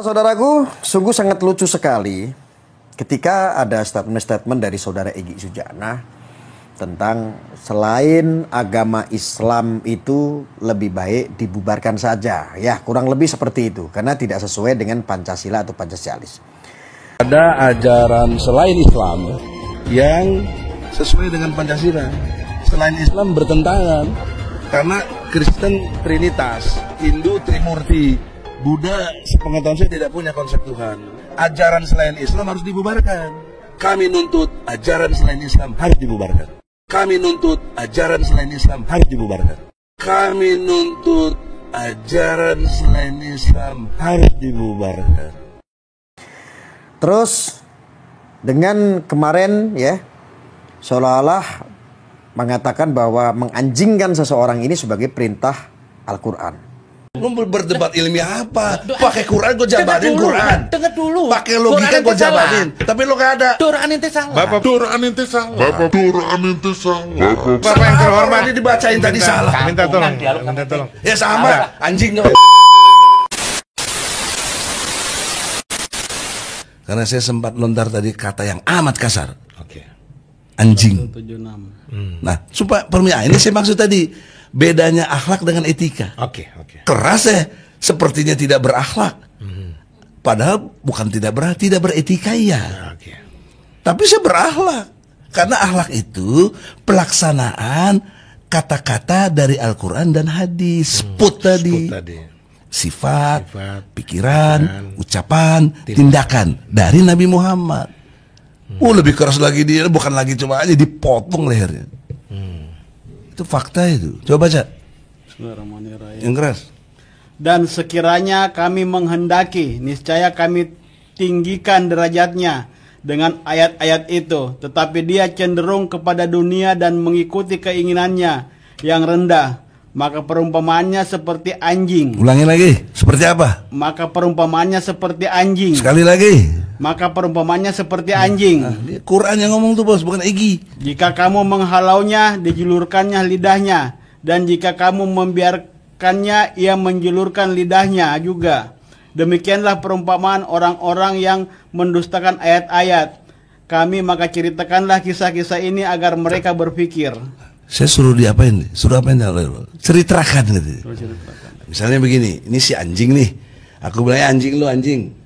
Nah, saudaraku, sungguh sangat lucu sekali ketika ada statement-statement dari saudara Egi Sujana tentang selain agama Islam itu lebih baik dibubarkan saja. Ya, kurang lebih seperti itu karena tidak sesuai dengan Pancasila atau Pancasialis. Ada ajaran selain Islam yang sesuai dengan Pancasila. Selain Islam bertentangan karena Kristen Trinitas, Hindu Trimurti, Buddha sepengetahuan saya tidak punya konsep Tuhan. Ajaran selain Islam harus dibubarkan. Kami nuntut ajaran selain Islam harus dibubarkan. Kami nuntut ajaran selain Islam harus dibubarkan. Kami nuntut ajaran selain Islam harus dibubarkan. Terus dengan kemarin ya seolah-olah mengatakan bahwa menganjingkan seseorang ini sebagai perintah Al-Qur'an. Lu berdebat ilmiah apa? Pakai Quran gue jabarin Quran. Dengar dulu. Pakai logika gue jabarin. Tapi lu gak ada. Quran ente salah. Bapak Quran ente salah. Bapak Quran ente salah. Bapak, Bapak yang ini dibacain minta, tadi salah. Minta tolong. Minta tolong. Ya sama, anjing Karena saya sempat lontar tadi kata yang amat kasar. Oke. Anjing. 176. Hmm. Nah, supaya permintaan ah, ini saya maksud tadi bedanya akhlak dengan etika. Oke, okay, oke. Okay. Keras ya, sepertinya tidak berakhlak. Hmm. Padahal bukan tidak ber tidak beretika ya. Okay. Tapi saya berakhlak. Karena akhlak itu pelaksanaan kata-kata dari Al-Qur'an dan hadis. Hmm, put tadi. tadi. Sifat, Sifat pikiran, pikiran, ucapan, tindakan dari Nabi Muhammad. Hmm. Oh, lebih keras lagi dia bukan lagi cuma aja dipotong lehernya. Itu fakta itu. Coba baca. Yang keras. Dan sekiranya kami menghendaki, niscaya kami tinggikan derajatnya dengan ayat-ayat itu, tetapi dia cenderung kepada dunia dan mengikuti keinginannya yang rendah. Maka perumpamaannya seperti anjing. Ulangi lagi, seperti apa? Maka perumpamaannya seperti anjing. Sekali lagi maka perumpamannya seperti anjing. Nah, Quran yang ngomong tuh bos, bukan Egi. Jika kamu menghalaunya, dijulurkannya lidahnya, dan jika kamu membiarkannya, ia menjulurkan lidahnya juga. Demikianlah perumpamaan orang-orang yang mendustakan ayat-ayat. Kami maka ceritakanlah kisah-kisah ini agar mereka berpikir. Saya suruh diapain? Suruh apain? Ceritakan gitu. Misalnya begini, ini si anjing nih. Aku bilang eh, anjing lu anjing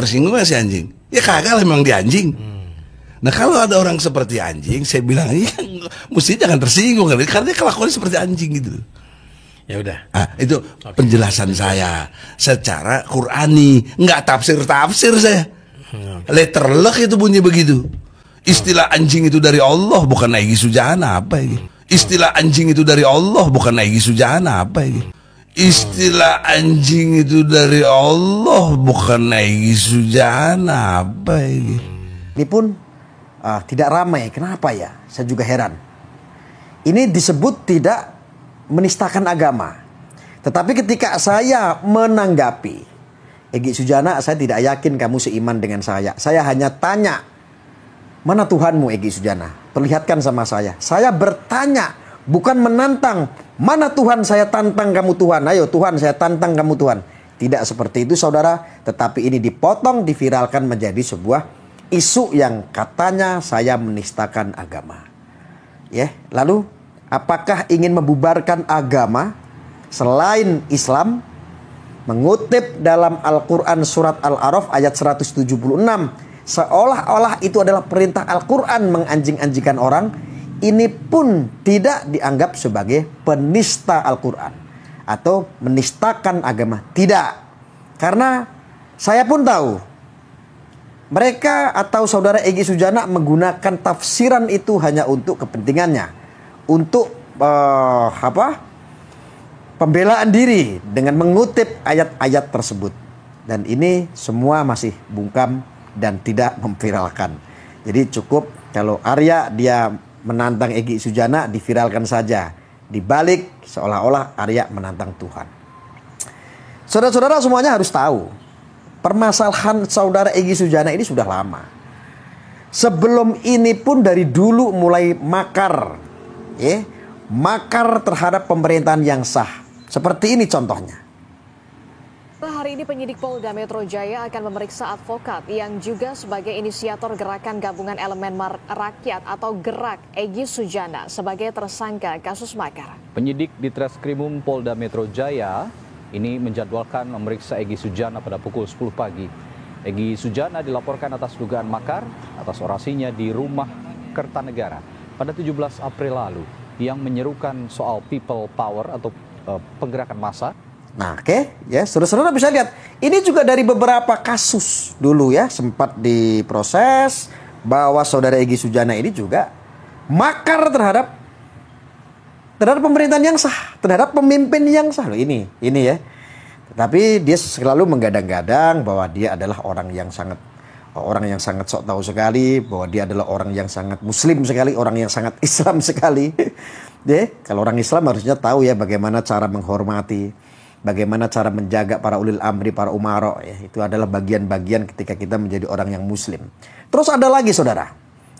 tersinggung gak si anjing? Ya kagak lah memang dia anjing. Hmm. Nah kalau ada orang seperti anjing, saya bilang ya mesti jangan tersinggung kan, karena kelakuannya seperti anjing gitu. Ya udah. Ah, itu okay. penjelasan saya secara Qurani, nggak tafsir tafsir saya. Hmm, okay. Letter lek itu bunyi begitu. Istilah anjing itu dari Allah bukan Aigi Sujana apa ini? Ya? Hmm. Istilah anjing itu dari Allah bukan Aigi Sujana apa ini? Ya? Istilah anjing itu dari Allah bukan lagi sujana apa ini. Ini pun uh, tidak ramai. Kenapa ya? Saya juga heran. Ini disebut tidak menistakan agama. Tetapi ketika saya menanggapi Egi Sujana, saya tidak yakin kamu seiman dengan saya. Saya hanya tanya, mana Tuhanmu Egi Sujana? Perlihatkan sama saya. Saya bertanya bukan menantang. Mana Tuhan saya tantang kamu Tuhan. Ayo Tuhan saya tantang kamu Tuhan. Tidak seperti itu saudara. Tetapi ini dipotong, diviralkan menjadi sebuah isu yang katanya saya menistakan agama. Ya, lalu apakah ingin membubarkan agama selain Islam? Mengutip dalam Al-Quran surat Al-Araf ayat 176. Seolah-olah itu adalah perintah Al-Quran menganjing-anjingkan orang ini pun tidak dianggap sebagai penista Al-Quran atau menistakan agama. Tidak, karena saya pun tahu mereka atau saudara Egi Sujana menggunakan tafsiran itu hanya untuk kepentingannya, untuk uh, apa pembelaan diri dengan mengutip ayat-ayat tersebut. Dan ini semua masih bungkam dan tidak memviralkan. Jadi cukup kalau Arya dia menantang Egi Sujana diviralkan saja. Dibalik seolah-olah Arya menantang Tuhan. Saudara-saudara semuanya harus tahu. Permasalahan saudara Egi Sujana ini sudah lama. Sebelum ini pun dari dulu mulai makar. Ya, makar terhadap pemerintahan yang sah. Seperti ini contohnya ini penyidik Polda Metro Jaya akan memeriksa advokat yang juga sebagai inisiator gerakan gabungan elemen rakyat atau gerak Egi Sujana sebagai tersangka kasus makar. Penyidik di Treskrimum Polda Metro Jaya ini menjadwalkan memeriksa Egi Sujana pada pukul 10 pagi. Egi Sujana dilaporkan atas dugaan makar atas orasinya di rumah Kertanegara pada 17 April lalu yang menyerukan soal people power atau eh, penggerakan massa Nah, oke, okay. ya, saudara-saudara bisa lihat, ini juga dari beberapa kasus dulu ya, sempat diproses bahwa saudara Egi Sujana ini juga makar terhadap terhadap pemerintahan yang sah, terhadap pemimpin yang sah loh ini, ini ya. Tapi dia selalu menggadang-gadang bahwa dia adalah orang yang sangat orang yang sangat sok tahu sekali, bahwa dia adalah orang yang sangat muslim sekali, orang yang sangat Islam sekali. ya, kalau orang Islam harusnya tahu ya bagaimana cara menghormati bagaimana cara menjaga para ulil amri, para umaro. Ya. Itu adalah bagian-bagian ketika kita menjadi orang yang muslim. Terus ada lagi saudara,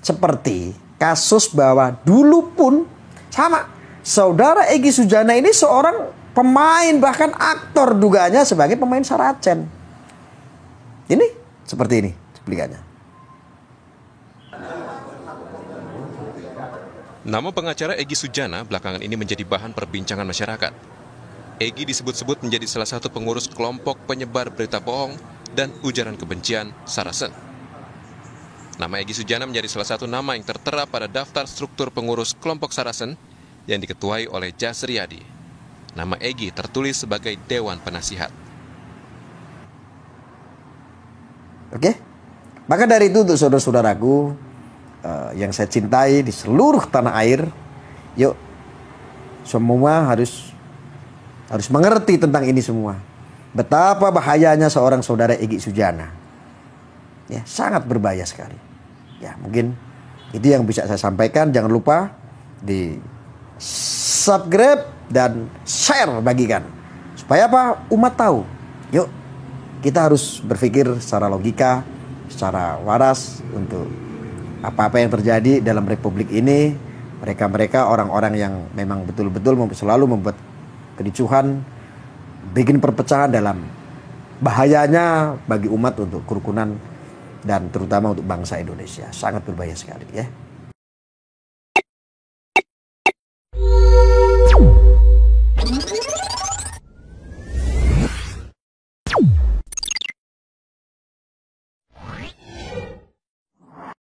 seperti kasus bahwa dulu pun sama. Saudara Egi Sujana ini seorang pemain bahkan aktor dugaannya sebagai pemain saracen. Ini seperti ini cuplikannya. Nama pengacara Egi Sujana belakangan ini menjadi bahan perbincangan masyarakat. Egi disebut-sebut menjadi salah satu pengurus kelompok penyebar berita bohong dan ujaran kebencian Sarasen. Nama Egi Sujana menjadi salah satu nama yang tertera pada daftar struktur pengurus kelompok Sarasen yang diketuai oleh Jasriyadi. Nama Egi tertulis sebagai Dewan Penasihat. Oke, maka dari itu untuk saudara-saudaraku uh, yang saya cintai di seluruh tanah air, yuk semua harus harus mengerti tentang ini semua. Betapa bahayanya seorang saudara Egi Sujana. Ya, sangat berbahaya sekali. Ya, mungkin itu yang bisa saya sampaikan. Jangan lupa di subscribe dan share bagikan. Supaya apa? Umat tahu. Yuk, kita harus berpikir secara logika, secara waras untuk apa-apa yang terjadi dalam republik ini mereka-mereka orang-orang yang memang betul-betul selalu membuat kericuhan, bikin perpecahan dalam bahayanya bagi umat untuk kerukunan dan terutama untuk bangsa Indonesia sangat berbahaya sekali ya.